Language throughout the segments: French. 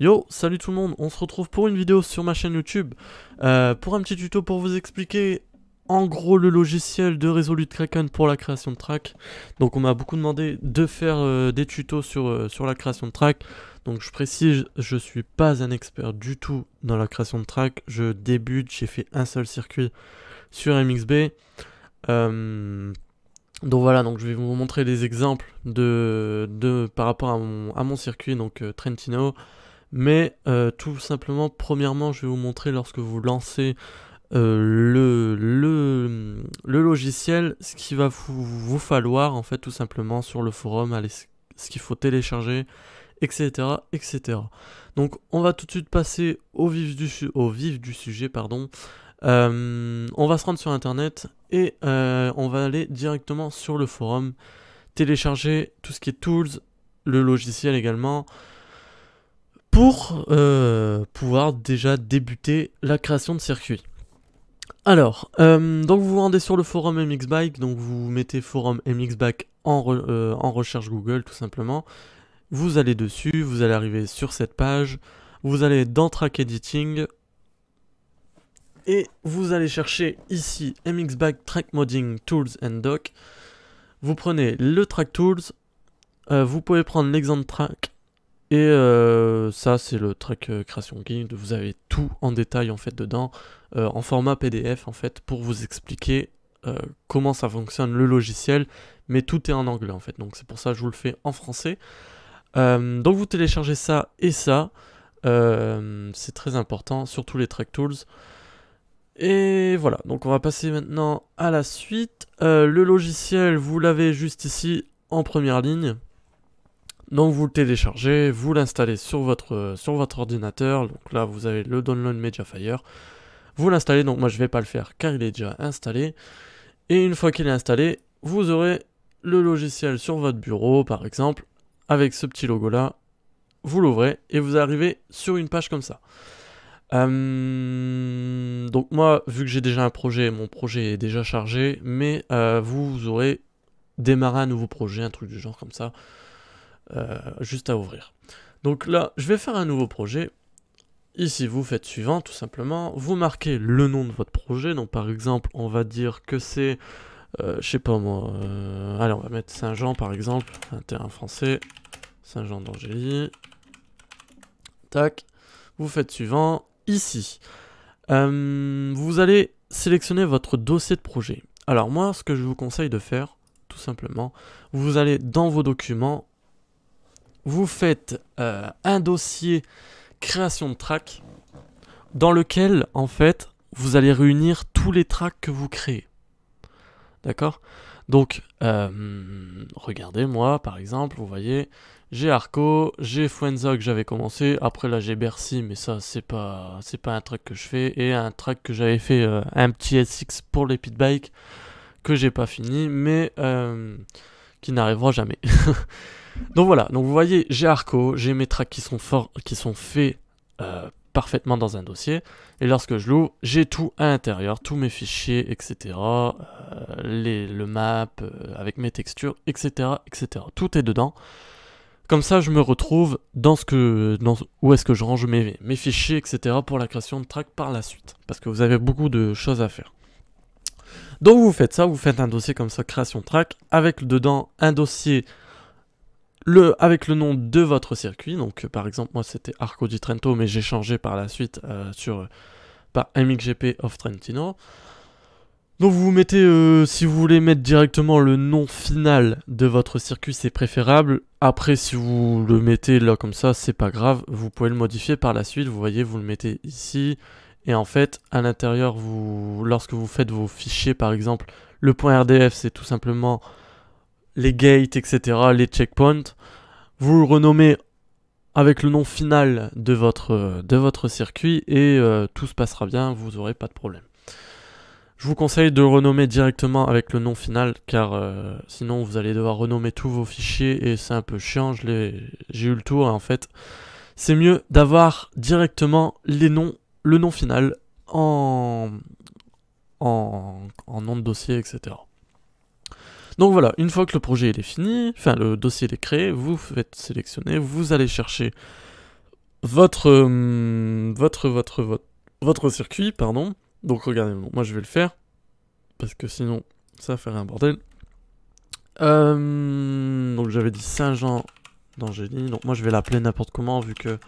Yo, salut tout le monde, on se retrouve pour une vidéo sur ma chaîne YouTube euh, pour un petit tuto pour vous expliquer en gros le logiciel de Resolute Kraken pour la création de track. Donc on m'a beaucoup demandé de faire euh, des tutos sur, euh, sur la création de track. Donc je précise, je suis pas un expert du tout dans la création de track. Je débute, j'ai fait un seul circuit sur MXB. Donc voilà, donc je vais vous montrer des exemples de, de par rapport à mon, à mon circuit, donc Trentino mais euh, tout simplement, premièrement, je vais vous montrer lorsque vous lancez euh, le, logiciel, ce qu'il va vous, falloir, en fait, tout simplement, sur le forum, ce qu'il faut télécharger, etc., etc. Donc, on va tout de suite passer au vif du, au vif du sujet, pardon. Euh, on va se rendre sur Internet et on va aller directement sur le forum, télécharger tout ce qui est tools, le logiciel également, pour euh, pouvoir déjà débuter la création de circuits. Alors, euh, donc vous vous rendez sur le forum MXBike, donc vous mettez forum MXBike en, euh, en, recherche Google tout simplement. Vous allez dessus, vous allez arriver sur cette page, vous allez dans Track Editing et vous allez chercher ici MXBike Track Modding Tools and Doc. Vous prenez le Track Tools, vous pouvez prendre l'exemple track et euh, ça, c'est le track euh, Creation Création Guide. Vous avez tout en détail en fait dedans, euh, en format PDF en fait, pour vous expliquer comment ça fonctionne le logiciel. Mais tout est en anglais en fait, donc c'est pour ça que je vous le fais en français. donc vous téléchargez ça et ça, c'est très important, surtout les track tools. Et voilà, donc on va passer maintenant à la suite. le logiciel, vous l'avez juste ici en première ligne. Donc vous le téléchargez, vous l'installez sur votre, euh, sur votre ordinateur. Donc là vous avez le download Mediafire. Vous l'installez, donc moi je ne vais pas le faire car il est déjà installé. Et une fois qu'il est installé, vous aurez le logiciel sur votre bureau par exemple, avec ce petit logo là. Vous l'ouvrez et vous arrivez sur une page comme ça. Euh, donc moi, vu que j'ai déjà un projet, mon projet est déjà chargé, mais vous, euh, vous aurez démarré un nouveau projet, un truc du genre comme ça. Euh, juste à ouvrir. Donc là, je vais faire un nouveau projet. Ici, vous faites suivant, tout simplement. Vous marquez le nom de votre projet. Donc par exemple, on va dire que c'est... Euh, je sais pas moi... Euh, allez, on va mettre Saint-Jean par exemple. Un terrain français. Saint-Jean d'Angély. Tac. Vous faites suivant. Ici. vous allez sélectionner votre dossier de projet. Alors moi, ce que je vous conseille de faire, tout simplement, vous allez dans vos documents, vous faites euh, un dossier création de track dans lequel en fait vous allez réunir tous les tracks que vous créez. D'accord Donc euh, regardez moi par exemple, vous voyez, j'ai Arco, j'ai Fuenza que j'avais commencé, après là j'ai Bercy mais ça c'est pas pas un track que je fais et un track que j'avais fait euh, un petit SX pour les pitbikes que j'ai pas fini mais qui n'arrivera jamais. Donc voilà, donc vous voyez, j'ai Arco, j'ai mes tracks qui sont, forts, qui sont faits euh, parfaitement dans un dossier, et lorsque je l'ouvre, j'ai tout à l'intérieur, tous mes fichiers, etc., euh, le map, euh, avec mes textures, etc., etc. Tout est dedans. Comme ça, je me retrouve dans ce que, où est-ce que je range mes, mes fichiers, etc., pour la création de tracks par la suite, parce que vous avez beaucoup de choses à faire. Donc vous faites ça, vous faites un dossier comme ça, création track, avec dedans un dossier le, avec le nom de votre circuit. Donc, euh, par exemple, moi c'était Arco di Trento, mais j'ai changé par la suite euh, sur, euh, par MXGP of Trentino. Donc vous mettez, si vous voulez mettre directement le nom final de votre circuit, c'est préférable. Après, si vous le mettez là comme ça, c'est pas grave. Vous pouvez le modifier par la suite. Vous voyez, vous le mettez ici. Et en fait, à l'intérieur, vous, lorsque vous faites vos fichiers, par exemple, le point .rdf, c'est tout simplement les gates, etc., les checkpoints. Vous renommez avec le nom final de votre, de votre circuit et euh, tout se passera bien, vous n'aurez pas de problème. Je vous conseille de renommer directement avec le nom final car euh, sinon vous allez devoir renommer tous vos fichiers et c'est un peu chiant, j'ai eu le tour en fait c'est mieux d'avoir directement les noms, le nom final en, en, en nom de dossier etc. Donc voilà, une fois que le projet il est fini, enfin le dossier est créé, vous faites sélectionner, vous allez chercher euh, votre, votre, votre, circuit, pardon. Donc regardez, moi je vais le faire, parce que sinon ça ferait un bordel. Euh, donc j'avais dit Saint-Jean d'Angélie, donc moi je vais l'appeler n'importe comment vu que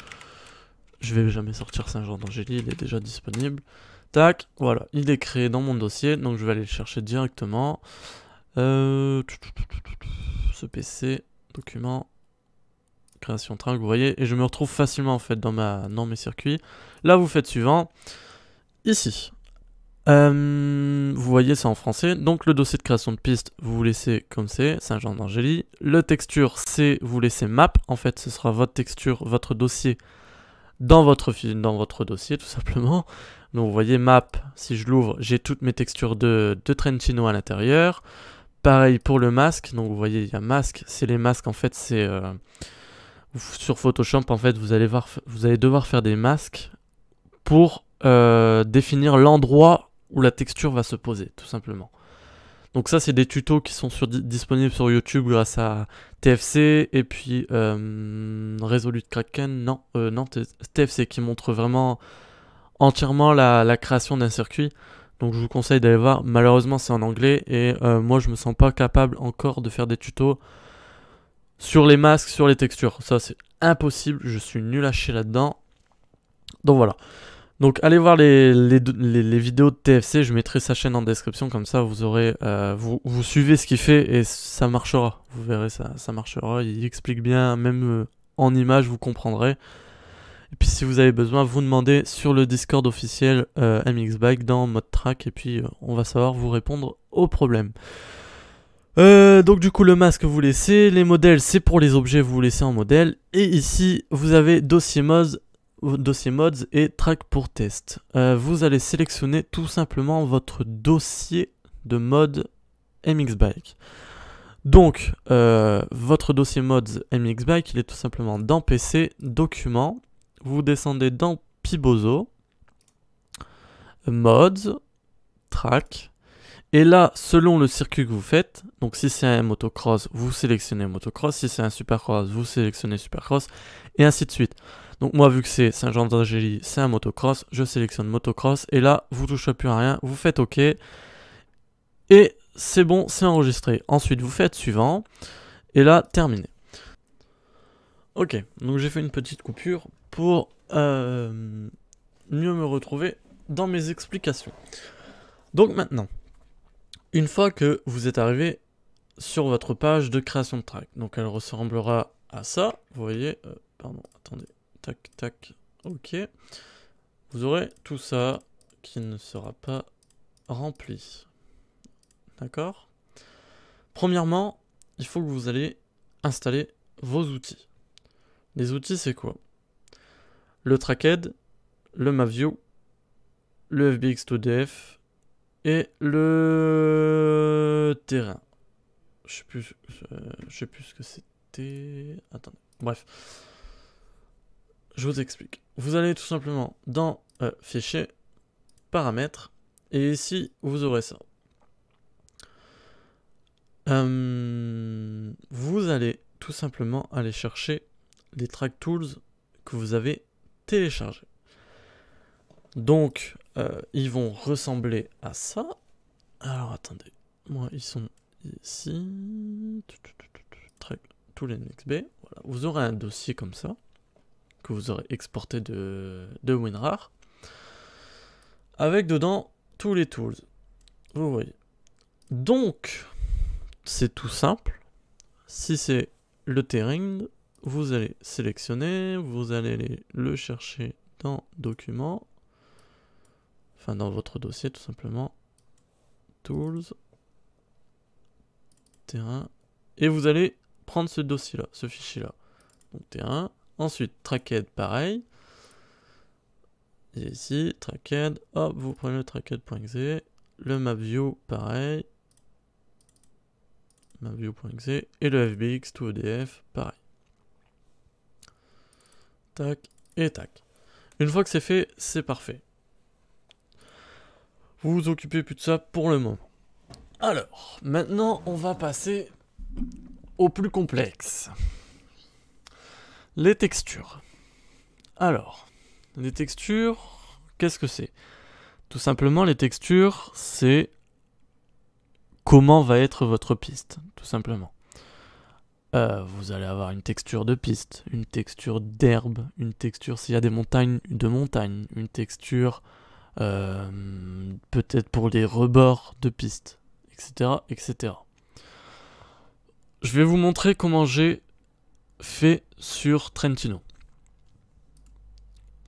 je vais jamais sortir Saint-Jean d'Angélie, il est déjà disponible. Tac, voilà, il est créé dans mon dossier, donc je vais aller le chercher directement. Euh, ce PC, document création train, vous voyez, et je me retrouve facilement en fait dans, ma, dans mes circuits. Là, vous faites suivant, ici. Euh, vous voyez, c'est en français. Donc le dossier de création de piste, vous laissez comme c'est, Saint-Jean d'Angély. Le texture, c'est, vous laissez map. En fait, ce sera votre texture, votre dossier dans votre, dans votre dossier, tout simplement. Donc vous voyez map, si je l'ouvre, j'ai toutes mes textures de, de Trentino à l'intérieur. Pareil pour le masque, donc vous voyez, il y a masque, c'est les masques, en fait, c'est... Euh, sur Photoshop, en fait, vous allez, voir, vous allez devoir faire des masques pour euh, définir l'endroit où la texture va se poser, tout simplement. Donc ça, c'est des tutos qui sont disponibles sur YouTube grâce à TFC et puis euh, Resolute Kraken, non, euh, TFC qui montre vraiment entièrement la création d'un circuit. Donc je vous conseille d'aller voir. Malheureusement, c'est en anglais et euh, moi, je me sens pas capable encore de faire des tutos sur les masques, sur les textures. Ça, c'est impossible. Je suis nul à chier là-dedans. Donc voilà. Donc allez voir les, vidéos de TFC, je mettrai sa chaîne en description, comme ça vous aurez euh, vous, suivez ce qu'il fait et ça marchera. Vous verrez ça, ça marchera, il explique bien, même euh, en image vous comprendrez. Et puis si vous avez besoin, vous demandez sur le Discord officiel euh, MX Bike dans mode track et puis euh, on va savoir vous répondre au problème. Euh, donc du coup le masque vous laissez, les modèles c'est pour les objets vous laissez en modèle et ici vous avez dossier mods, dossier mods et track pour test. vous allez sélectionner tout simplement votre dossier de mode Bike. Donc, votre dossier mods Bike, il est tout simplement dans PC, documents, vous descendez dans Pibozo, Mods, Track, et là, selon le circuit que vous faites, donc si c'est un motocross, vous sélectionnez motocross, si c'est un supercross, vous sélectionnez supercross, et ainsi de suite. Donc moi, vu que c'est Saint-Jean d'Angély, c'est un motocross, je sélectionne motocross, et là, vous touchez plus à rien, vous faites OK, et c'est bon, c'est enregistré. Ensuite, vous faites suivant, et là, terminé. Ok, donc j'ai fait une petite coupure pour euh, mieux me retrouver dans mes explications. Donc maintenant, une fois que vous êtes arrivé sur votre page de création de track, donc elle ressemblera à ça, vous voyez, euh, pardon, attendez, tac, tac, ok, vous aurez tout ça qui ne sera pas rempli. D'accord Premièrement, il faut que vous allez installer vos outils. Les outils, c'est quoi le Trackhead, le Mavio, le FBX2DF et le terrain. Je sais plus, euh, sais plus ce que c'était. Attendez. Bref. Je vous explique. Vous allez tout simplement dans euh, Fichier, Paramètres, et ici vous aurez ça. Euh, vous allez tout simplement aller chercher les track tools que vous avez télécharger. Donc, euh, ils vont ressembler à ça. Alors, attendez. Moi, ils sont ici. Tous les NXB. Voilà. Vous aurez un dossier comme ça que vous aurez exporté de, de WinRAR avec dedans tous les tools. Vous voyez. Donc, c'est tout simple. Si c'est le terrain, vous allez sélectionner, vous allez le chercher dans Documents, enfin dans votre dossier tout simplement, Tools, Terrain, et vous allez prendre ce dossier-là, ce fichier-là. Donc Terrain, ensuite Trackhead pareil, et ici, Trackhead, hop, vous prenez le trackhead.exe, le MapView pareil, MapView.exe, et le FBX tout EDF pareil. Tac et tac. Une fois que c'est fait, c'est parfait. Vous vous occupez plus de ça pour le moment. Alors, maintenant, on va passer au plus complexe. Les textures. Alors, les textures, qu'est-ce que c'est Tout simplement, les textures, c'est comment va être votre piste, tout simplement. Euh, vous allez avoir une texture de piste, une texture d'herbe, une texture s'il y a des montagnes, de montagne, une texture euh, peut-être pour les rebords de piste, etc., etc. Je vais vous montrer comment j'ai fait sur Trentino.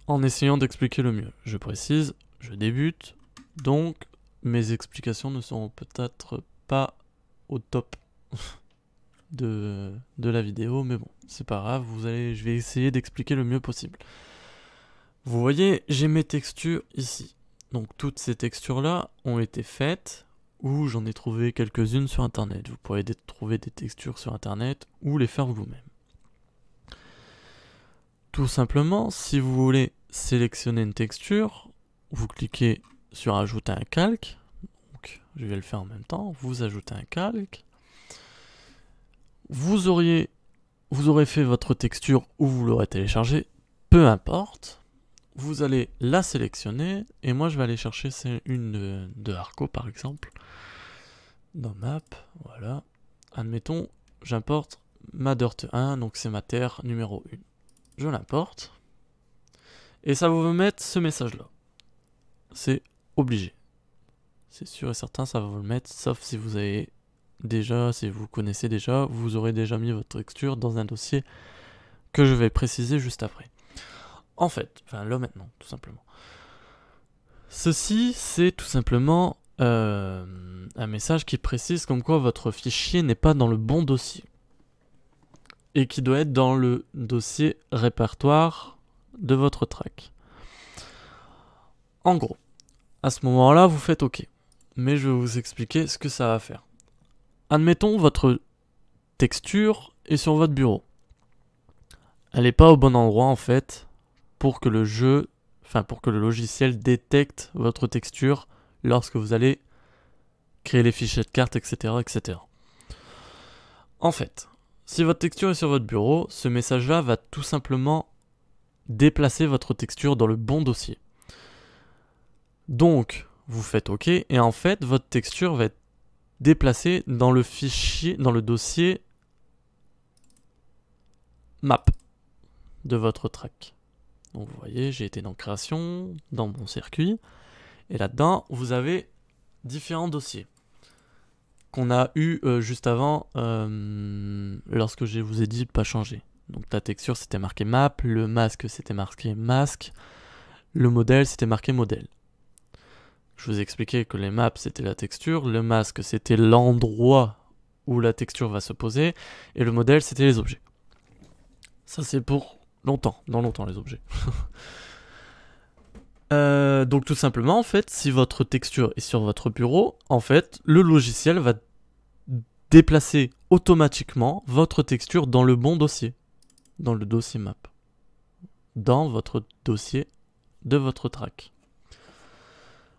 En essayant d'expliquer le mieux. Je précise, je débute, donc mes explications ne seront peut-être pas au top. de, la vidéo, mais bon, c'est pas grave, vous allez, je vais essayer d'expliquer le mieux possible. Vous voyez, j'ai mes textures ici. Donc toutes ces textures-là ont été faites, ou j'en ai trouvé quelques-unes sur Internet. Vous pourrez trouver des textures sur Internet ou les faire vous-même. Tout simplement, si vous voulez sélectionner une texture, vous cliquez sur Ajouter un calque. Donc, je vais le faire en même temps. Vous ajoutez un calque vous auriez, vous aurez fait votre texture ou vous l'aurez téléchargée, peu importe. Vous allez la sélectionner et moi je vais aller chercher une de, de Arco par exemple dans map, voilà. Admettons, j'importe ma dirt 1, donc c'est ma terre numéro 1. Je l'importe. Et ça va vous mettre ce message-là. C'est obligé. C'est sûr et certain, ça va vous le mettre, sauf si vous avez déjà, si vous connaissez déjà, vous aurez déjà mis votre texture dans un dossier que je vais préciser juste après. En fait, enfin là maintenant, tout simplement. Ceci, c'est tout simplement euh, un message qui précise comme quoi votre fichier n'est pas dans le bon dossier et qui doit être dans le dossier répertoire de votre track. En gros, à ce moment-là, vous faites OK. Mais je vais vous expliquer ce que ça va faire. Admettons votre texture est sur votre bureau. Elle n'est pas au bon endroit en fait pour que le jeu, enfin pour que le logiciel détecte votre texture lorsque vous allez créer les fichiers de cartes, etc., etc. En fait, si votre texture est sur votre bureau, ce message-là va tout simplement déplacer votre texture dans le bon dossier. Donc, vous faites OK, et en fait, votre texture va être déplacer dans le fichier, dans le dossier map de votre track. Donc vous voyez, j'ai été dans création, dans mon circuit, et là-dedans, vous avez différents dossiers qu'on a eu euh, juste avant euh, lorsque je vous ai dit de pas changer. Donc la texture c'était marqué map, le masque c'était marqué masque, le modèle c'était marqué modèle. Je vous ai expliqué que les maps c'était la texture, le masque c'était l'endroit où la texture va se poser, et le modèle c'était les objets. Ça c'est pour longtemps, dans longtemps les objets. Euh, donc tout simplement en fait, si votre texture est sur votre bureau, en fait le logiciel va déplacer automatiquement votre texture dans le bon dossier, dans le dossier map, dans votre dossier de votre track.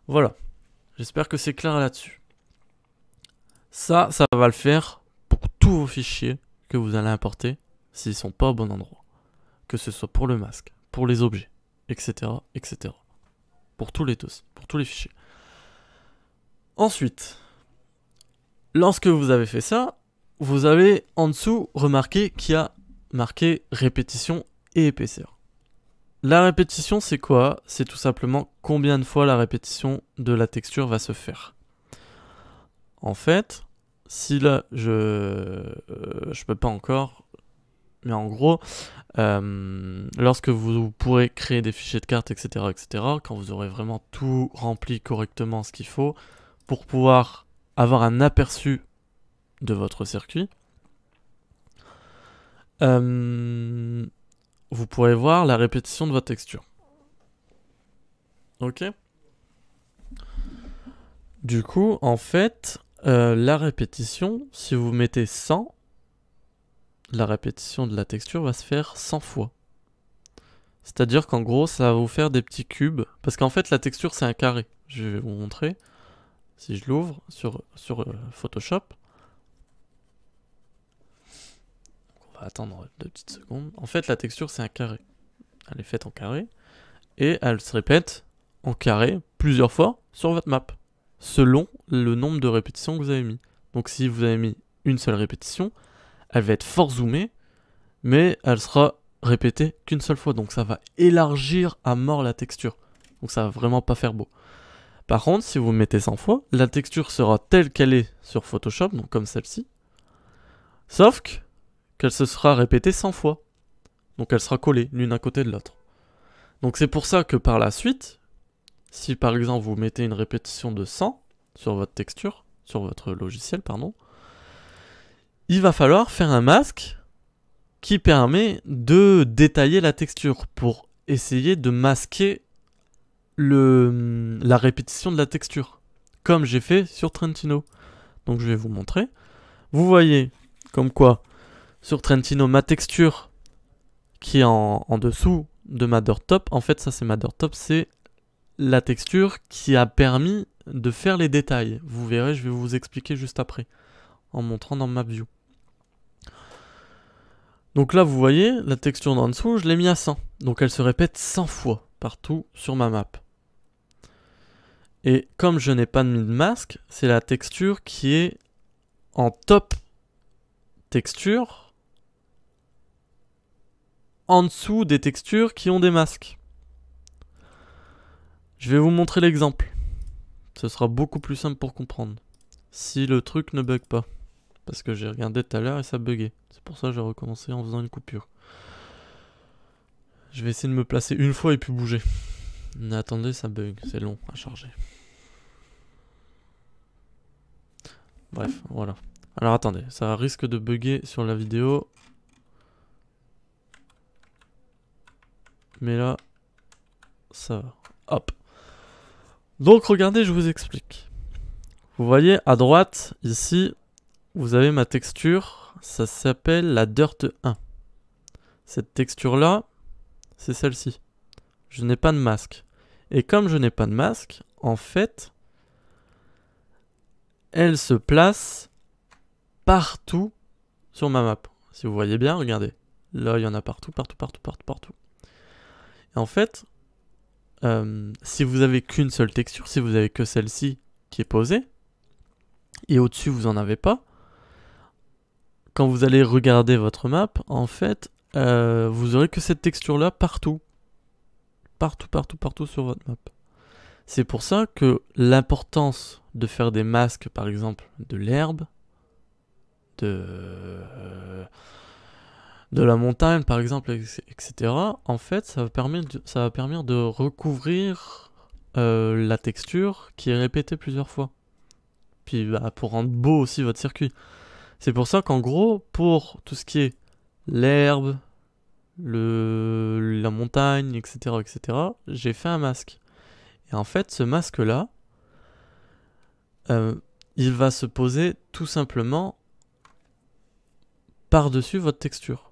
Voilà. J'espère que c'est clair là-dessus. Ça, ça va le faire pour tous vos fichiers que vous allez importer s'ils ne sont pas au bon endroit. Que ce soit pour le masque, pour les objets, etc. etc. Pour tous les tous, pour tous les fichiers. Ensuite, lorsque vous avez fait ça, vous avez en dessous remarqué qu'il y a marqué répétition et épaisseur. La répétition, c'est quoi C'est tout simplement combien de fois la répétition de la texture va se faire. En fait, si là, je euh, je peux pas encore, mais en gros, euh, lorsque vous pourrez créer des fichiers de cartes, etc., etc., quand vous aurez vraiment tout rempli correctement ce qu'il faut pour pouvoir avoir un aperçu de votre circuit, euh, vous pourrez voir la répétition de votre texture. Ok Du coup, en fait, euh, la répétition, si vous mettez 100, la répétition de la texture va se faire 100 fois. C'est-à-dire qu'en gros, ça va vous faire des petits cubes. Parce qu'en fait, la texture, c'est un carré. Je vais vous montrer. Si je l'ouvre sur, sur euh, Photoshop, attendre deux petites secondes. En fait, la texture, c'est un carré. Elle est faite en carré. Et elle se répète en carré plusieurs fois sur votre map. Selon le nombre de répétitions que vous avez mis. Donc si vous avez mis une seule répétition, elle va être fort zoomée. Mais elle sera répétée qu'une seule fois. Donc ça va élargir à mort la texture. Donc ça va vraiment pas faire beau. Par contre, si vous mettez 100 fois, la texture sera telle qu'elle est sur Photoshop, donc comme celle-ci. Sauf que qu'elle se sera répétée 100 fois. Donc elle sera collée l'une à côté de l'autre. Donc c'est pour ça que par la suite, si par exemple vous mettez une répétition de 100 sur votre texture, sur votre logiciel, pardon, il va falloir faire un masque qui permet de détailler la texture pour essayer de masquer le, la répétition de la texture, comme j'ai fait sur Trentino. Donc je vais vous montrer. Vous voyez comme quoi sur Trentino, ma texture qui est en, dessous de ma top, en fait ça c'est ma top, c'est la texture qui a permis de faire les détails. Vous verrez, je vais vous expliquer juste après, en montrant dans ma view. Donc là, vous voyez, la texture d'en dessous, je l'ai mis à 100. Donc elle se répète 100 fois partout sur ma map. Et comme je n'ai pas mis de masque, c'est la texture qui est en top texture en dessous des textures qui ont des masques. Je vais vous montrer l'exemple. Ce sera beaucoup plus simple pour comprendre. Si le truc ne bug pas. Parce que j'ai regardé tout à l'heure et ça buguait. C'est pour ça que j'ai recommencé en faisant une coupure. Je vais essayer de me placer une fois et puis bouger. Mais attendez, ça bug. C'est long à charger. Bref, voilà. Alors attendez, ça risque de bugger sur la vidéo. mais là, ça va. Hop. Donc regardez, je vous explique. Vous voyez à droite, ici, vous avez ma texture. Ça s'appelle la Dirt 1. Cette texture-là, c'est celle-ci. Je n'ai pas de masque. Et comme je n'ai pas de masque, en fait, elle se place partout sur ma map. Si vous voyez bien, regardez. Là, il y en a partout, partout, partout, partout, partout en fait, euh, si vous avez qu'une seule texture, si vous avez que celle-ci qui est posée, et au-dessus vous n'en avez pas, quand vous allez regarder votre map, en fait, euh, vous aurez que cette texture-là partout. Partout, partout, partout sur votre map. C'est pour ça que l'importance de faire des masques, par exemple, de l'herbe, de... Euh, de la montagne, par exemple, etc., en fait, ça va permettre, ça va permettre de recouvrir euh, la texture qui est répétée plusieurs fois. Puis bah, pour rendre beau aussi votre circuit. C'est pour ça qu'en gros, pour tout ce qui est l'herbe, le, la montagne, etc., etc., j'ai fait un masque. Et en fait, ce masque-là, euh, il va se poser tout simplement par-dessus votre texture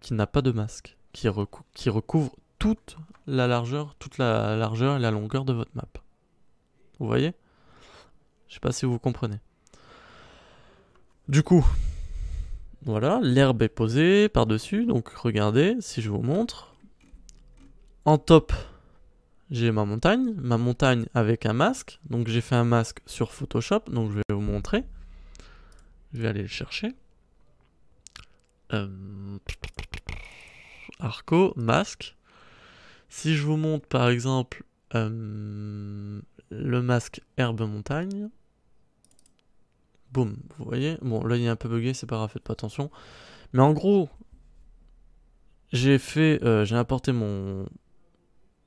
qui n'a pas de masque, qui, recouvre toute la largeur, toute la largeur et la longueur de votre map. Vous voyez Je sais pas si vous comprenez. Du coup, voilà, l'herbe est posée par-dessus, donc regardez, si je vous montre. En top, j'ai ma montagne, ma montagne avec un masque, donc j'ai fait un masque sur Photoshop, donc je vais vous montrer. Je vais aller le chercher. Euh... Arco, masque. Si je vous montre par exemple euh, le masque herbe montagne, boum, vous voyez Bon, là il est un peu bugué, c'est pas grave, faites pas attention. Mais en gros, j'ai fait, euh, j'ai apporté mon,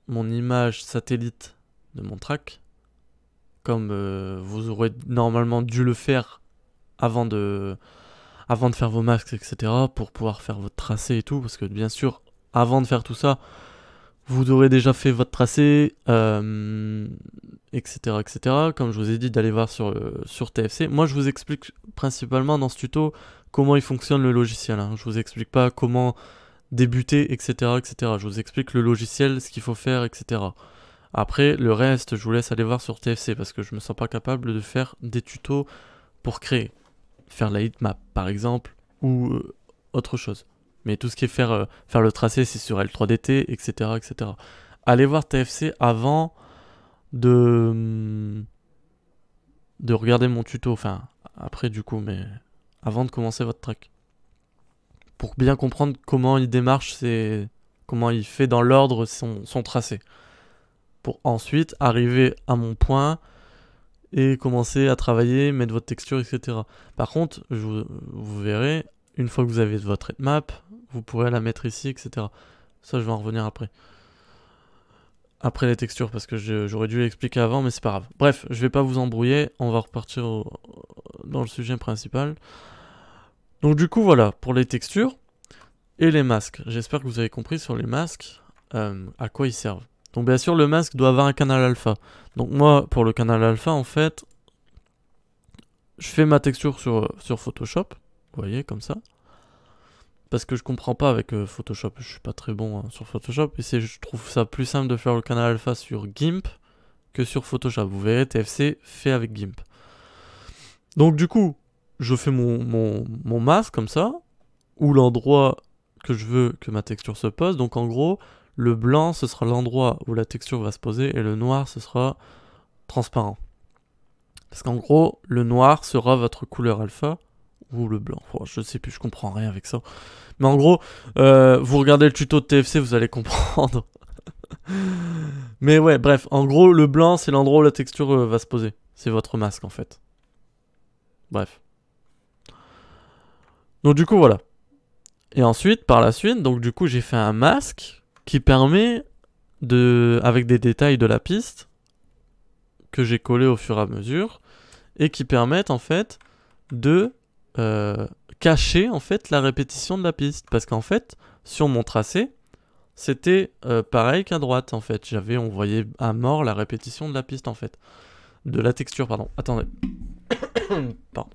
mon image satellite de mon track, comme euh, vous aurez normalement dû le faire avant de, avant de faire vos masques, etc., pour pouvoir faire votre tracé et tout, parce que bien sûr, avant de faire tout ça, vous aurez déjà fait votre tracé, etc., euh, etc. Comme je vous ai dit d'aller voir sur, euh, sur TFC. Moi, je vous explique principalement dans ce tuto comment il fonctionne le logiciel. Je hein. Je vous explique pas comment débuter, etc., etc. Je vous explique le logiciel, ce qu'il faut faire, etc. Après, le reste, je vous laisse aller voir sur TFC parce que je me sens pas capable de faire des tutos pour créer faire la hitmap par exemple, ou euh, autre chose. Mais tout ce qui est faire, euh, faire le tracé, c'est sur L3DT, etc., etc. Allez voir TFC avant de, mm, de regarder mon tuto, enfin après du coup, mais avant de commencer votre track. Pour bien comprendre comment il démarche, c'est comment il fait dans l'ordre son tracé. Pour ensuite arriver à mon point et commencer à travailler, mettre votre texture, etc. Par contre, vous, verrez, une fois que vous avez votre map, vous pourrez la mettre ici, etc. Ça, je vais en revenir après. Après les textures, parce que j'aurais dû l'expliquer avant, mais c'est pas grave. Bref, je vais pas vous embrouiller, on va repartir dans le sujet principal. Donc du coup, voilà, pour les textures et les masques. J'espère que vous avez compris sur les masques euh, à quoi ils servent. Donc bien sûr, le masque doit avoir un canal alpha. Donc moi, pour le canal alpha, en fait, je fais ma texture sur, euh, sur Photoshop, vous voyez, comme ça. Parce que je comprends pas avec euh, Photoshop, je suis pas très bon hein, sur Photoshop, et je trouve ça plus simple de faire le canal alpha sur GIMP que sur Photoshop. Vous verrez, TFC fait avec GIMP. Donc du coup, je fais mon, mon, mon masque comme ça, ou l'endroit que je veux que ma texture se pose. Donc en gros, le blanc, ce sera l'endroit où la texture va se poser et le noir, ce sera transparent. Parce qu'en gros, le noir sera votre couleur alpha ou le blanc. je sais plus, je comprends rien avec ça. Mais en gros, euh, vous regardez le tuto de TFC, vous allez comprendre. Mais ouais, bref, en gros, le blanc, c'est l'endroit où la texture euh, va se poser. C'est votre masque, en fait. Bref. Donc du coup, voilà. Et ensuite, par la suite, donc du coup, j'ai fait un masque qui permet de, avec des détails de la piste que j'ai collé au fur et à mesure et qui permettent en fait de euh, cacher en fait la répétition de la piste parce qu'en fait sur mon tracé c'était euh, pareil qu'à droite en fait j'avais on voyait à mort la répétition de la piste en fait de la texture pardon attendez pardon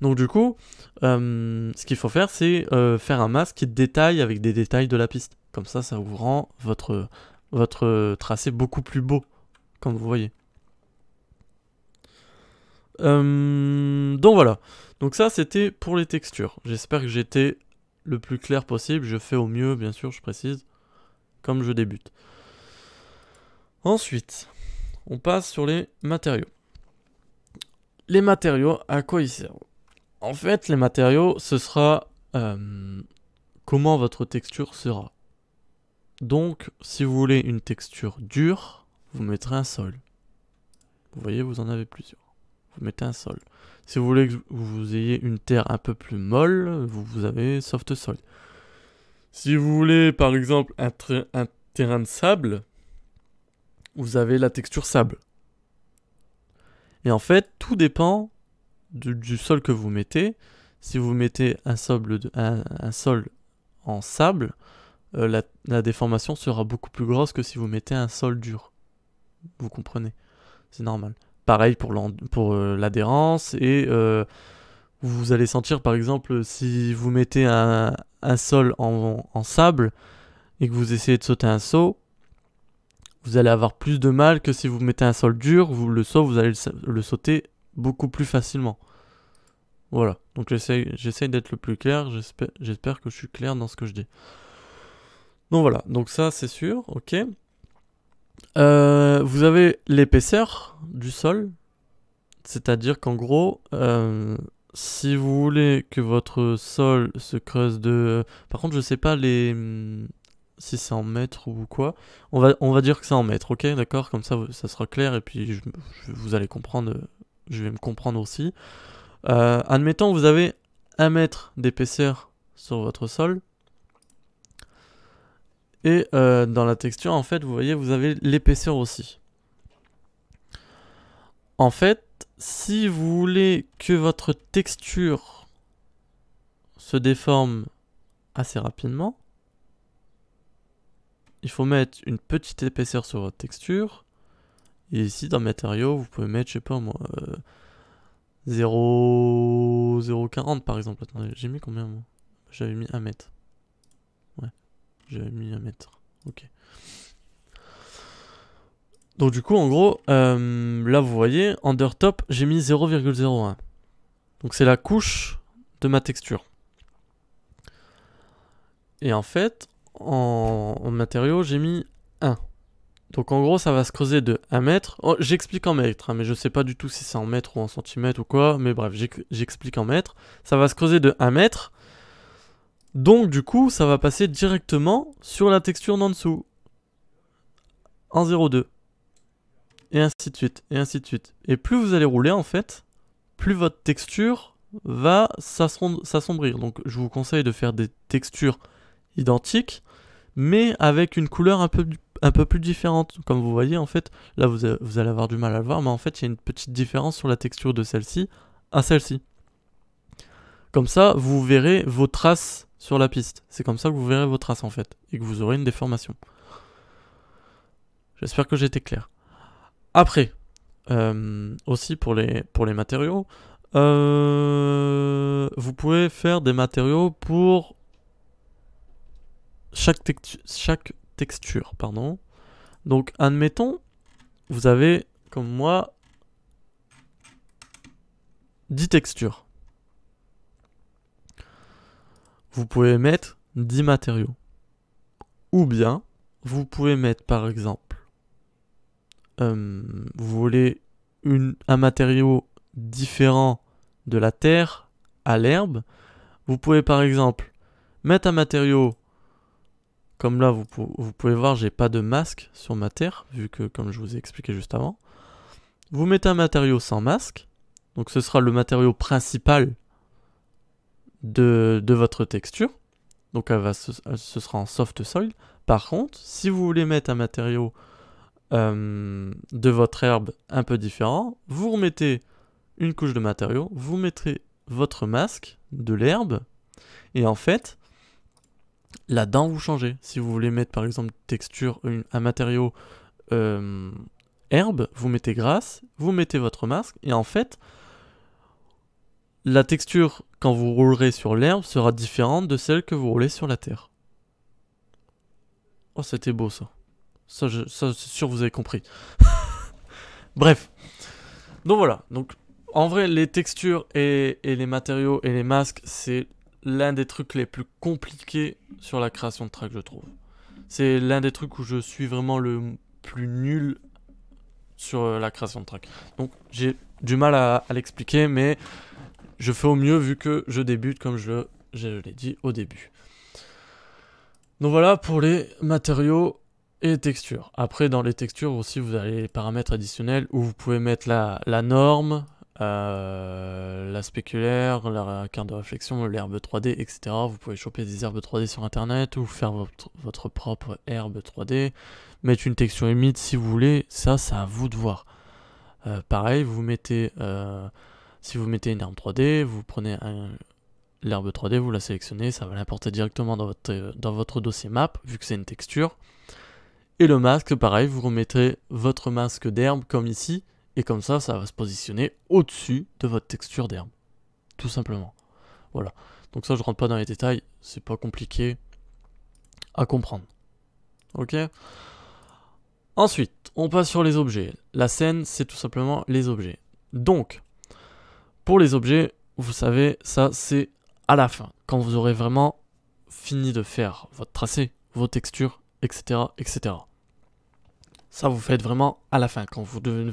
donc du coup, euh, ce qu'il faut faire, c'est euh, faire un masque qui détaille avec des détails de la piste. Comme ça, ça vous rend votre, votre tracé beaucoup plus beau, comme vous voyez. Euh, donc voilà. Donc ça, c'était pour les textures. J'espère que j'étais le plus clair possible. Je fais au mieux, bien sûr, je précise, comme je débute. Ensuite, on passe sur les matériaux. Les matériaux, à quoi ils servent en fait, les matériaux, ce sera euh, comment votre texture sera. Donc, si vous voulez une texture dure, vous mettrez un sol. Vous voyez, vous en avez plusieurs. Vous mettez un sol. Si vous voulez que vous ayez une terre un peu plus molle, vous, avez soft sol. Si vous voulez, par exemple, un terrain de sable, vous avez la texture sable. Et en fait, tout dépend du, sol que vous mettez. Si vous mettez un, un, sol en sable, euh, la, déformation sera beaucoup plus grosse que si vous mettez un sol dur. Vous comprenez C'est normal. Pareil pour euh, l'adhérence et euh, vous allez sentir par exemple si vous mettez un, sol en, sable et que vous essayez de sauter un saut, vous allez avoir plus de mal que si vous mettez un sol dur, vous, le saut vous allez le sauter beaucoup plus facilement. Voilà, donc j'essaye d'être le plus clair, j'espère que je suis clair dans ce que je dis. Donc voilà, donc ça c'est sûr, ok. Euh, vous avez l'épaisseur du sol, c'est-à-dire qu'en gros, euh, si vous voulez que votre sol se creuse de... Euh, par contre, je ne sais pas les... Hmm, si c'est en mètres ou quoi. On va, dire que c'est en mètres, ok D'accord Comme ça, ça sera clair et puis vous allez comprendre je vais me comprendre aussi. Euh, admettons, vous avez un mètre d'épaisseur sur votre sol. Et euh, dans la texture, en fait, vous voyez, vous avez l'épaisseur aussi. En fait, si vous voulez que votre texture se déforme assez rapidement, il faut mettre une petite épaisseur sur votre texture et ici, dans matériaux, vous pouvez mettre, je sais pas moi, 0.040 euh, par exemple. Attendez, j'ai mis combien moi J'avais mis 1 mètre. Ouais, j'avais mis 1 mètre. Ok. Donc du coup, en gros, euh, là vous voyez, top j'ai mis 0,01. Donc c'est la couche de ma texture. Et en fait, en, en matériaux, j'ai mis 1. Donc en gros, ça va se creuser de 1 mètre. j'explique en mètre, hein, mais je ne sais pas du tout si c'est en mètre ou en centimètre ou quoi. Mais bref, j'explique en mètre. Ça va se creuser de 1 mètre. Donc du coup, ça va passer directement sur la texture d'en dessous. 0,2. Et ainsi de suite, et ainsi de suite. Et plus vous allez rouler en fait, plus votre texture va s'assombrir. Donc je vous conseille de faire des textures identiques, mais avec une couleur un peu un peu plus différente. Comme vous voyez, en fait, là vous, allez avoir du mal à le voir, mais en fait il y a une petite différence sur la texture de celle-ci à celle-ci. Comme ça, vous verrez vos traces sur la piste. C'est comme ça que vous verrez vos traces en fait, et que vous aurez une déformation. J'espère que j'étais clair. Après, euh, aussi pour les, pour les matériaux, euh, vous pouvez faire des matériaux pour chaque, chaque texture, pardon. Donc, admettons, vous avez, comme moi, 10 textures. Vous pouvez mettre 10 matériaux. Ou bien, vous pouvez mettre, par exemple, euh, vous voulez une, un matériau différent de la terre à l'herbe. Vous pouvez, par exemple, mettre un matériau comme là, vous, pouvez voir, j'ai pas de masque sur ma terre, vu que, comme je vous ai expliqué juste avant. Vous mettez un matériau sans masque, donc ce sera le matériau principal de, votre texture. Donc va, ce, sera en soft soil. Par contre, si vous voulez mettre un matériau euh, de votre herbe un peu différent, vous remettez une couche de matériau, vous mettrez votre masque de l'herbe, et en fait, Là-dedans, vous changez. Si vous voulez mettre par exemple texture, un matériau euh, herbe, vous mettez grasse, vous mettez votre masque, et en fait, la texture quand vous roulerez sur l'herbe sera différente de celle que vous roulez sur la terre. Oh, c'était beau ça. Ça, je, c'est sûr, vous avez compris. Bref. Donc voilà. Donc, en vrai, les textures et les matériaux et les masques, c'est l'un des trucs les plus compliqués sur la création de track, je trouve. C'est l'un des trucs où je suis vraiment le plus nul sur euh, la création de track. Donc j'ai du mal à, l'expliquer, mais je fais au mieux vu que je débute comme je, l'ai dit au début. Donc voilà pour les matériaux et textures. Après, dans les textures aussi, vous avez les paramètres additionnels où vous pouvez mettre la norme, euh, la spéculaire, la carte de réflexion, l'herbe 3D, etc. Vous pouvez choper des herbes 3D sur internet ou faire votre, propre herbe 3D, mettre une texture humide si vous voulez, ça c'est à vous de voir. Euh, pareil, vous mettez, euh, si vous mettez une herbe 3D, vous prenez l'herbe 3D, vous la sélectionnez, ça va l'importer directement dans votre, dans votre dossier map, vu que c'est une texture. Et le masque, pareil, vous remettrez votre masque d'herbe comme ici, et comme ça, ça va se positionner au-dessus de votre texture d'herbe. Tout simplement. Voilà. Donc ça, je rentre pas dans les détails, c'est pas compliqué à comprendre. Ok Ensuite, on passe sur les objets. La scène, c'est tout simplement les objets. Donc, pour les objets, vous savez, ça c'est à la fin, quand vous aurez vraiment fini de faire votre tracé, vos textures, etc. etc. Ça, vous faites vraiment à la fin, quand vous devez,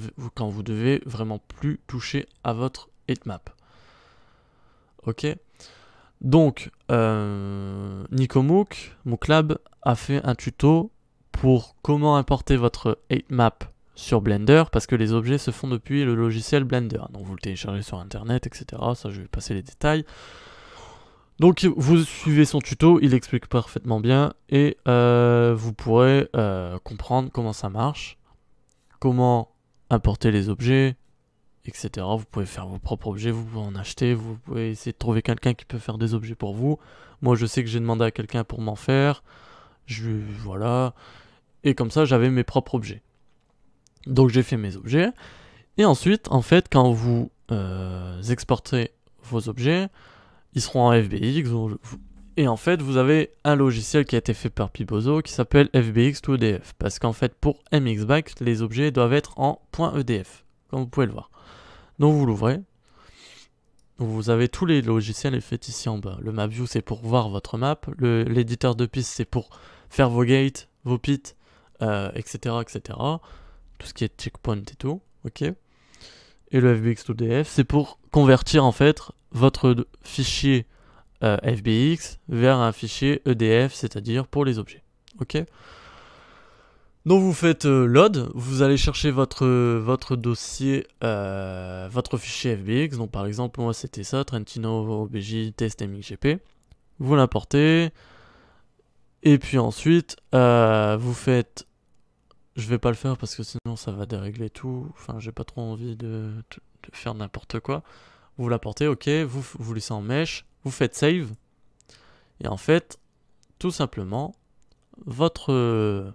devez vraiment plus toucher à votre 8Map. Ok Donc, euh, Nico Mooklab, a fait un tuto pour comment importer votre 8Map sur Blender, parce que les objets se font depuis le logiciel Blender. Donc vous le téléchargez sur Internet, etc. Ça, je vais passer les détails. Donc vous suivez son tuto, il explique parfaitement bien et euh, vous pourrez euh, comprendre comment ça marche, comment importer les objets, etc. Vous pouvez faire vos propres objets, vous pouvez en acheter, vous pouvez essayer de trouver quelqu'un qui peut faire des objets pour vous. Moi je sais que j'ai demandé à quelqu'un pour m'en faire, je voilà, et comme ça j'avais mes propres objets. Donc j'ai fait mes objets, et ensuite en fait quand vous euh, exportez vos objets, ils seront en FBX. Et en fait, vous avez un logiciel qui a été fait par Pibozo qui s'appelle FBX 2 EDF. Parce qu'en fait, pour MXBack, les objets doivent être en .edf, comme vous pouvez le voir. Donc vous l'ouvrez. Vous avez tous les logiciels faits ici en bas. Le MapView, c'est pour voir votre map. L'éditeur de piste, c'est pour faire vos gates, vos pits, etc., euh, etc. Tout ce qui est checkpoint et tout. Ok. Et le FBX2DF, e c'est pour convertir en fait votre fichier euh, FBX vers un fichier EDF, c'est-à-dire pour les objets. Ok donc vous faites euh, load, vous allez chercher votre, votre dossier, euh, votre fichier FBX. Donc par exemple, moi c'était ça, Trentino OBJ test Vous l'importez. Et puis ensuite, vous faites... Je vais pas le faire parce que sinon ça va dérégler tout. Enfin, j'ai pas trop envie de faire n'importe quoi vous la portez, ok, vous, vous laissez en mèche, vous faites save, et en fait, tout simplement, votre,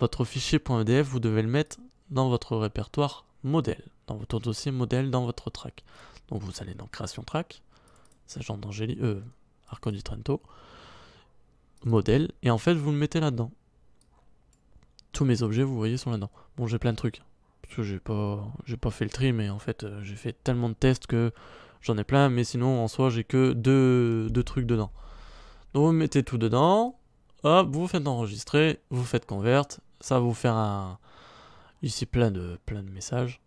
votre fichier .edf, vous devez le mettre dans votre répertoire modèle, dans votre dossier modèle, dans votre track. Donc vous allez dans création track, sachant d'Angeli, euh, Arco di Trento, modèle, et en fait vous le mettez là-dedans. Tous mes objets, vous voyez, sont là-dedans. Bon, j'ai plein de trucs, que j'ai pas, pas fait le tri, mais en fait, euh, j'ai fait tellement de tests que j'en ai plein, mais sinon, en soi, j'ai que deux, trucs dedans. Donc vous mettez tout dedans, hop, vous faites enregistrer, vous faites convert, ça va vous faire un... Ici, plein de, plein de messages.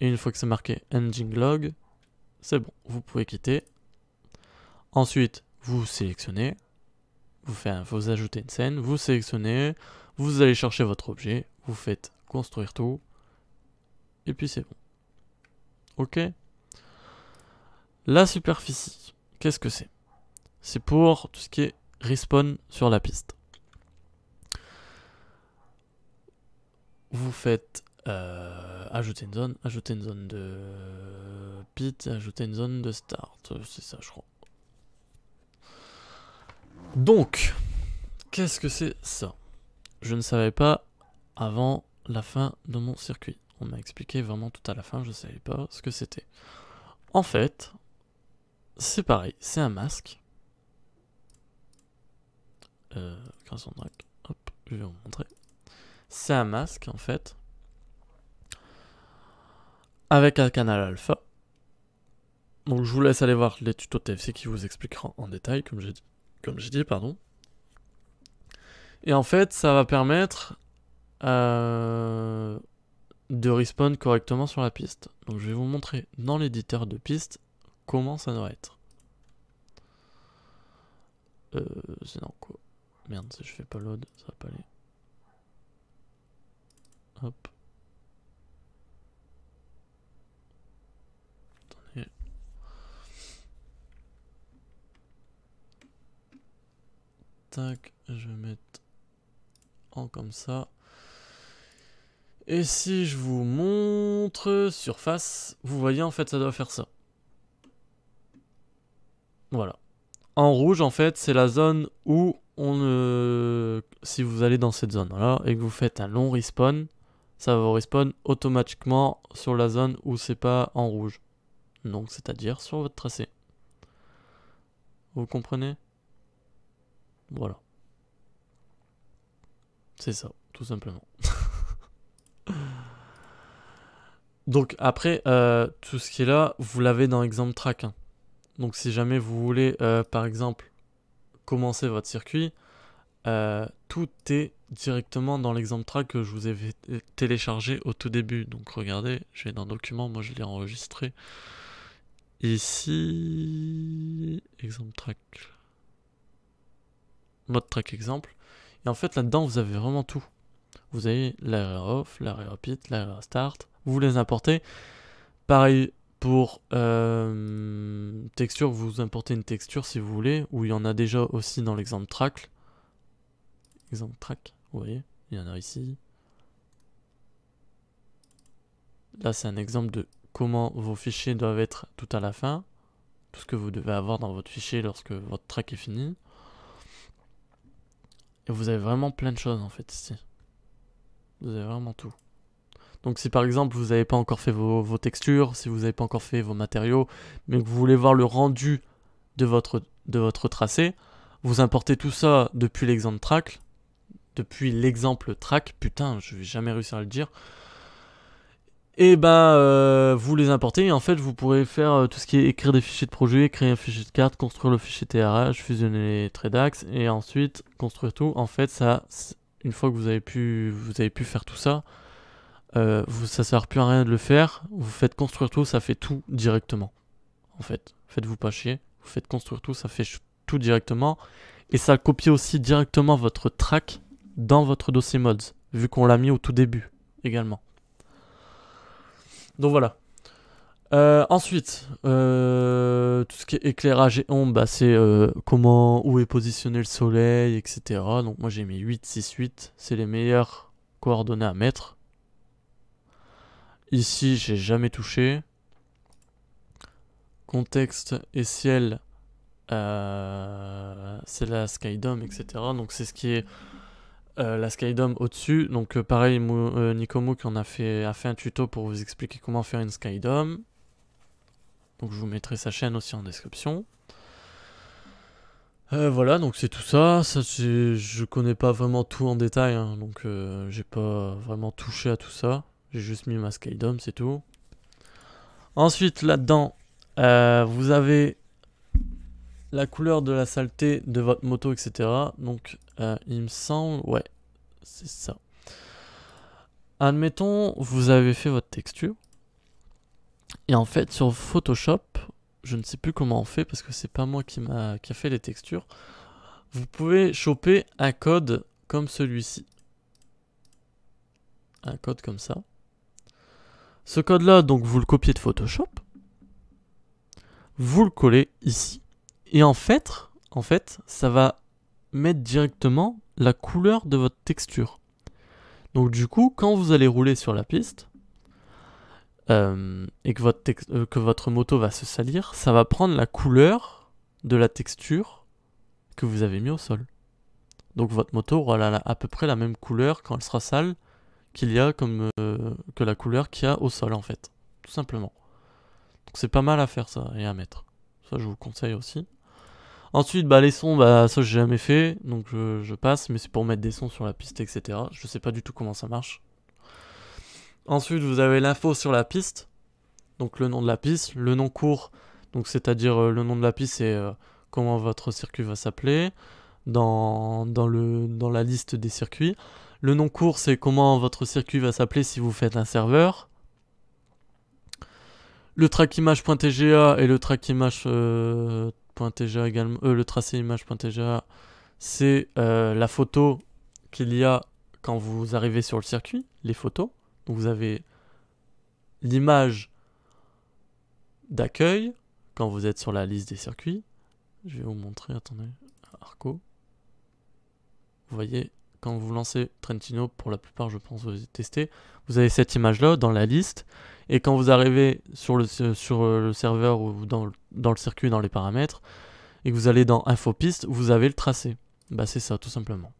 Et une fois que c'est marqué Engine Log, c'est bon, vous pouvez quitter. Ensuite, vous sélectionnez, vous, faites, vous ajoutez une scène, vous sélectionnez, vous allez chercher votre objet, vous faites construire tout, et puis c'est bon. Ok La superficie, qu'est-ce que c'est C'est pour tout ce qui est respawn sur la piste. Vous faites euh, ajouter une zone, ajouter une zone de pit, ajouter une zone de start, c'est ça je crois. Donc, qu'est-ce que c'est ça Je ne savais pas avant la fin de mon circuit m'a expliqué vraiment tout à la fin, je savais pas ce que c'était. En fait, c'est pareil, c'est un masque. Euh, hop, je vais vous montrer. C'est un masque en fait, avec un canal alpha. Donc je vous laisse aller voir les tutos TFC qui vous expliqueront en détail, comme j'ai dit, comme j'ai dit, pardon. Et en fait, ça va permettre euh, de respawn correctement sur la piste. Donc je vais vous montrer dans l'éditeur de piste comment ça doit être. Euh, c'est dans quoi Merde, si je fais pas load, ça va pas aller. Hop. Attendez. Tac, je vais mettre en comme ça. Et si je vous montre surface, vous voyez en fait ça doit faire ça. Voilà. En rouge en fait c'est la zone où on ne... Si vous allez dans cette zone là et que vous faites un long respawn, ça vous respawn automatiquement sur la zone où c'est pas en rouge. Donc c'est à dire sur votre tracé. Vous comprenez Voilà. C'est ça, tout simplement. Donc après, euh, tout ce qui est là, vous l'avez dans exemple track. Hein. Donc si jamais vous voulez, euh, par exemple, commencer votre circuit, euh, tout est directement dans l'exemple track que je vous ai téléchargé au tout début. Donc regardez, je vais dans document, moi je l'ai enregistré. Ici, exemple track, mode track exemple. Et en fait là-dedans, vous avez vraiment tout. Vous avez l'arrêt off, l'arrêt repeat, l'arrêt start. Vous les importez. Pareil pour euh, texture, vous importez une texture si vous voulez, Où il y en a déjà aussi dans l'exemple track. Exemple track, vous voyez, il y en a ici. Là, c'est un exemple de comment vos fichiers doivent être tout à la fin. Tout ce que vous devez avoir dans votre fichier lorsque votre track est fini. Et vous avez vraiment plein de choses en fait ici. Vous avez vraiment tout. Donc si par exemple vous n'avez pas encore fait vos, textures, si vous n'avez pas encore fait vos matériaux, mais que vous voulez voir le rendu de votre, de votre tracé, vous importez tout ça depuis l'exemple track, depuis l'exemple track, putain, je vais jamais réussir à le dire. Et eh bah ben, euh, vous les importez et en fait vous pourrez faire euh, tout ce qui est écrire des fichiers de projet, créer un fichier de carte, construire le fichier TRH, fusionner les traits et ensuite construire tout. En fait ça une fois que vous avez pu, vous avez pu faire tout ça, euh, vous, ça ne sert plus à rien de le faire. Vous faites construire tout, ça fait tout directement. En fait, faites-vous pas chier. Vous faites construire tout, ça fait tout directement. Et ça copie aussi directement votre track dans votre dossier mods, vu qu'on l'a mis au tout début également. Donc voilà, euh, ensuite, euh, tout ce qui est éclairage et ombre, bah, c'est euh, comment, où est positionné le soleil, etc. Donc moi j'ai mis 8, 6, 8, c'est les meilleures coordonnées à mettre. Ici j'ai jamais touché. Contexte et ciel, c'est la Skydome, etc. Donc c'est ce qui est la Skydome au-dessus. Donc pareil, Nikomu qui en a fait, a fait un tuto pour vous expliquer comment faire une Skydome. Donc je vous mettrai sa chaîne aussi en description. Euh, voilà, donc c'est tout ça. ça je connais pas vraiment tout en détail, hein. donc euh, j'ai pas vraiment touché à tout ça. J'ai juste mis ma Skydome, c'est tout. Ensuite, là-dedans, euh, vous avez la couleur de la saleté de votre moto, etc. Donc, euh, il me semble... Ouais, c'est ça. Admettons, vous avez fait votre texture. Et en fait, sur Photoshop, je ne sais plus comment on fait parce que c'est pas moi qui, a, fait les textures. Vous pouvez choper un code comme celui-ci. Un code comme ça. Ce code-là, donc vous le copiez de Photoshop. Vous le collez ici. Et en fait, en fait, ça va mettre directement la couleur de votre texture. Donc du coup, quand vous allez rouler sur la piste, euh, et euh, que votre, moto va se salir, ça va prendre la couleur de la texture que vous avez mis au sol. Donc votre moto aura à peu près la même couleur quand elle sera sale qu'il y a comme euh, que la couleur qu'il y a au sol en fait, tout simplement. Donc c'est pas mal à faire ça et à mettre. Ça je vous conseille aussi. Ensuite, bah, les sons, bah, ça j'ai jamais fait, donc je, je passe, mais c'est pour mettre des sons sur la piste, etc. Je sais pas du tout comment ça marche. Ensuite, vous avez l'info sur la piste, donc le nom de la piste, le nom court, donc c'est-à-dire euh, le nom de la piste et euh, comment votre circuit va s'appeler dans, dans la liste des circuits. Le nom court, c'est comment votre circuit va s'appeler si vous faites un serveur. Le trackimage.tga et le track euh, également, le c'est la photo qu'il y a quand vous arrivez sur le circuit, les photos vous avez l'image d'accueil quand vous êtes sur la liste des circuits. Je vais vous montrer, attendez, Arco. Vous voyez, quand vous lancez Trentino, pour la plupart je pense vous testé, vous avez cette image-là dans la liste. Et quand vous arrivez sur le, euh, sur euh, le serveur ou dans, le circuit, dans les paramètres, et que vous allez dans Infopiste, vous avez le tracé. Bah c'est ça tout simplement.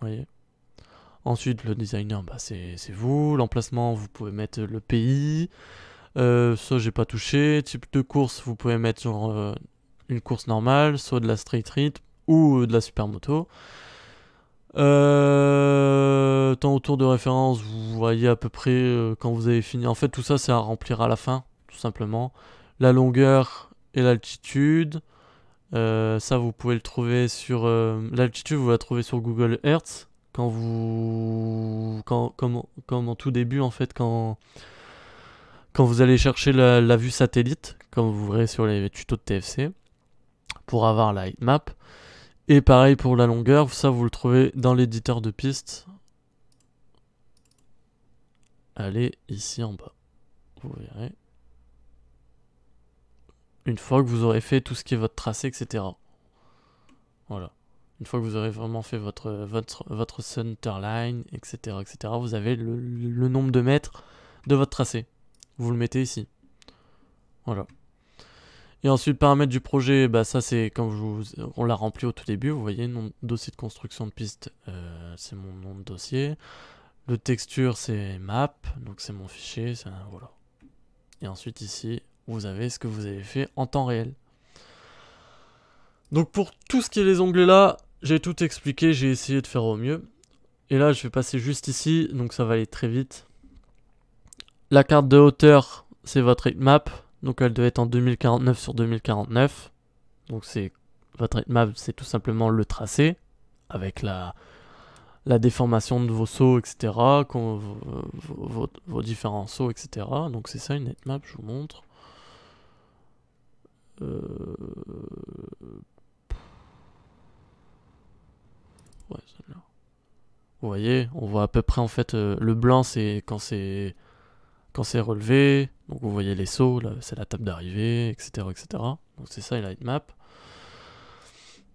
Vous voyez Ensuite, le designer, bah, c'est vous. L'emplacement, vous pouvez mettre le pays. Soit euh, ça, j'ai pas touché. Type de course, vous pouvez mettre euh, une course normale, soit de la street ride ou de la supermoto. Euh, temps autour de référence, vous voyez à peu près euh, quand vous avez fini. En fait, tout ça, c'est à remplir à la fin, tout simplement. La longueur et l'altitude. ça, vous pouvez le trouver sur. l'altitude, vous la trouvez sur Google Earth quand vous quand comme, en tout début en fait quand quand vous allez chercher la, vue satellite comme vous verrez sur les tutos de TFC pour avoir la map et pareil pour la longueur ça vous le trouvez dans l'éditeur de piste allez ici en bas vous verrez une fois que vous aurez fait tout ce qui est votre tracé etc voilà une fois que vous aurez vraiment fait votre, votre, votre center line, etc., etc., vous avez le, nombre de mètres de votre tracé. Vous le mettez ici. Voilà. Et ensuite, paramètres du projet, bah ça c'est quand vous, on l'a rempli au tout début, vous voyez, dossier de construction de piste, euh, c'est mon nom de dossier. Le texture, c'est map, donc c'est mon fichier, voilà. Et ensuite ici, vous avez ce que vous avez fait en temps réel. Donc pour tout ce qui est les onglets là, j'ai tout expliqué, j'ai essayé de faire au mieux. Et là, je vais passer juste ici, donc ça va aller très vite. La carte de hauteur, c'est votre map, Donc elle doit être en 2049 sur 2049. Donc c'est votre map, c'est tout simplement le tracé avec la, déformation de vos sauts, etc. Vos, différents sauts, etc. Donc c'est ça une map. je vous montre. Euh... Vous voyez, on voit à peu près en fait euh, le blanc c'est quand c'est quand c'est relevé, donc vous voyez les sauts, c'est la table d'arrivée, etc. etc. Donc c'est ça la map.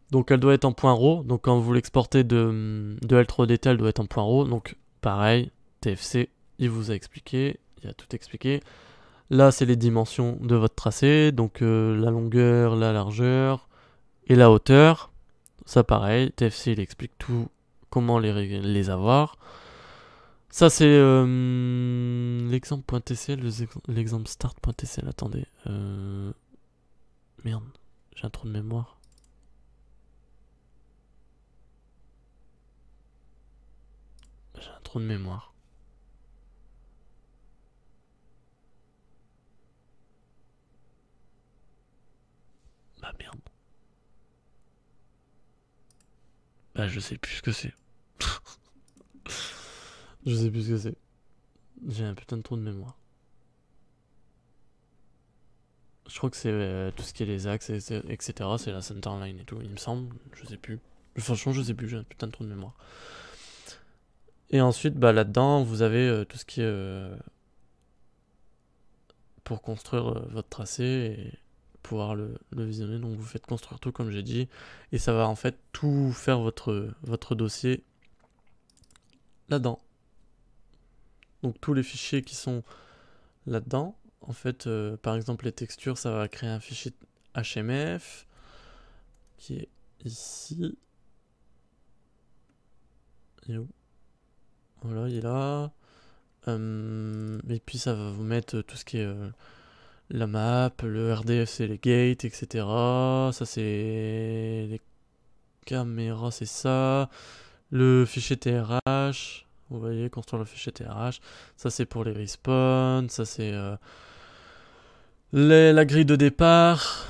Donc elle doit être en point RAW, donc quand vous l'exportez de, de l 3 elle doit être en point RAW, donc pareil, TFC, il vous a expliqué, il a tout expliqué. Là c'est les dimensions de votre tracé, donc euh, la longueur, la largeur et la hauteur. Ça pareil, TFC il explique tout, comment les, les avoir. Ça c'est euh, l'exemple.tcl, l'exemple start.tcl, attendez. Euh, merde, j'ai un trou de mémoire. J'ai un trou de mémoire. je sais plus ce que c'est. je sais plus ce que c'est. J'ai un putain de trou de mémoire. Je crois que c'est euh, tout ce qui est les axes, etc. C'est la centerline et tout, il me semble. Je sais plus. Franchement, je sais plus, j'ai un putain de trou de mémoire. Et ensuite, bah, là-dedans, vous avez euh, tout ce qui est. Euh, pour construire votre tracé et pouvoir le, visionner. Donc vous faites construire tout comme j'ai dit. Et ça va en fait tout faire votre, votre dossier là-dedans. Donc tous les fichiers qui sont là-dedans. En fait, euh, par exemple les textures, ça va créer un fichier HMF qui est ici. Et voilà, il est là. Euh, et puis ça va vous mettre tout ce qui est... Euh, la map, le RDF c'est les gates, etc. Ça c'est les caméras, c'est ça. Le fichier TRH, vous voyez, construire le fichier TRH. Ça c'est pour les respawns, ça c'est euh, la grille de départ.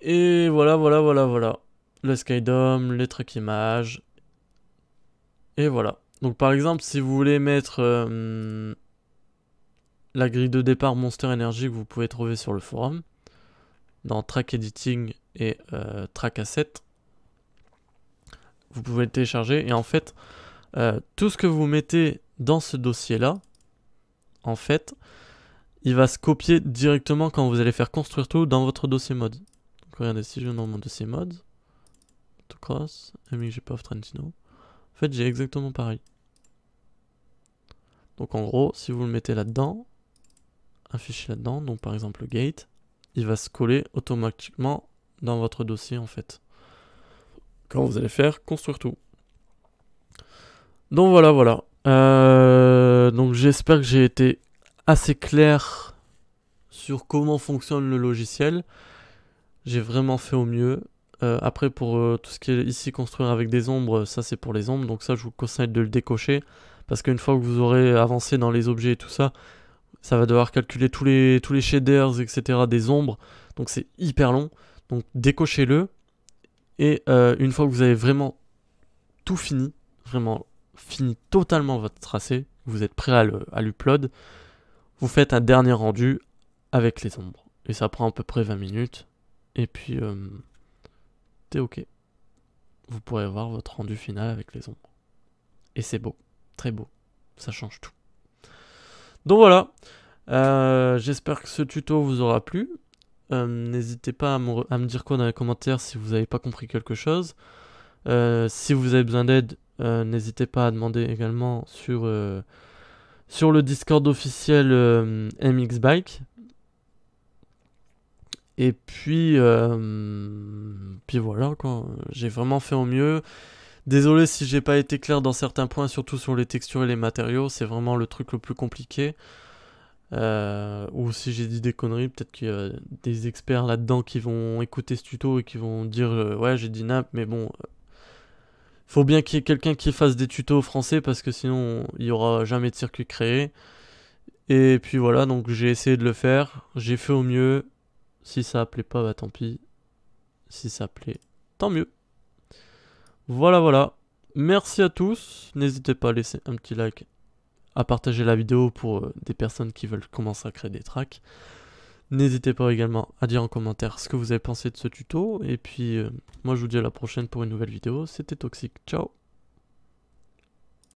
Et voilà, voilà, voilà, voilà. Le Skydome, les trucs images. Et voilà. Donc par exemple, si vous voulez mettre... Euh, la grille de départ Monster Energy que vous pouvez trouver sur le forum, dans Track Editing et euh, Track Asset. Vous pouvez le télécharger et en fait, euh, tout ce que vous mettez dans ce dossier-là, en fait, il va se copier directement quand vous allez faire construire tout dans votre dossier mode. Donc regardez, si je vais dans mon dossier mode, cross' MXGP of Trentino, en fait j'ai exactement pareil. Donc en gros, si vous le mettez là-dedans, fichier là-dedans, donc par exemple le gate, il va se coller automatiquement dans votre dossier en fait. Quand vous allez faire construire tout. Donc voilà, voilà. Euh, donc j'espère que j'ai été assez clair sur comment fonctionne le logiciel. J'ai vraiment fait au mieux. Euh, après pour euh, tout ce qui est ici construire avec des ombres, ça c'est pour les ombres, donc ça je vous conseille de le décocher. Parce qu'une fois que vous aurez avancé dans les objets et tout ça, ça va devoir calculer tous les, shaders, etc., des ombres, donc c'est hyper long. Donc décochez-le, et euh, une fois que vous avez vraiment tout fini, vraiment fini totalement votre tracé, vous êtes prêt à l'upload, vous faites un dernier rendu avec les ombres. Et ça prend à peu près 20 minutes, et puis euh, t'es ok. Vous pourrez voir votre rendu final avec les ombres. Et c'est beau, très beau, ça change tout. Donc voilà, euh, j'espère que ce tuto vous aura plu. Euh, n'hésitez pas à me, dire quoi dans les commentaires si vous n'avez pas compris quelque chose. Euh, si vous avez besoin d'aide, n'hésitez pas à demander également sur, sur le Discord officiel MX Bike. Et puis, puis voilà, j'ai vraiment fait au mieux. Désolé si j'ai pas été clair dans certains points, surtout sur les textures et les matériaux, c'est vraiment le truc le plus compliqué. Euh, ou si j'ai dit des conneries, peut-être qu'il y a des experts là-dedans qui vont écouter ce tuto et qui vont dire euh, ouais j'ai dit nappe, mais bon, euh, faut bien qu'il y ait quelqu'un qui fasse des tutos français parce que sinon il y aura jamais de circuit créé. Et puis voilà, donc j'ai essayé de le faire, j'ai fait au mieux. Si ça plaît pas, bah tant pis. Si ça plaît, tant mieux. Voilà, voilà. Merci à tous. N'hésitez pas à laisser un petit like, à partager la vidéo pour euh, des personnes qui veulent commencer à créer des tracks. N'hésitez pas également à dire en commentaire ce que vous avez pensé de ce tuto. Et puis, euh, moi je vous dis à la prochaine pour une nouvelle vidéo. C'était Toxic. Ciao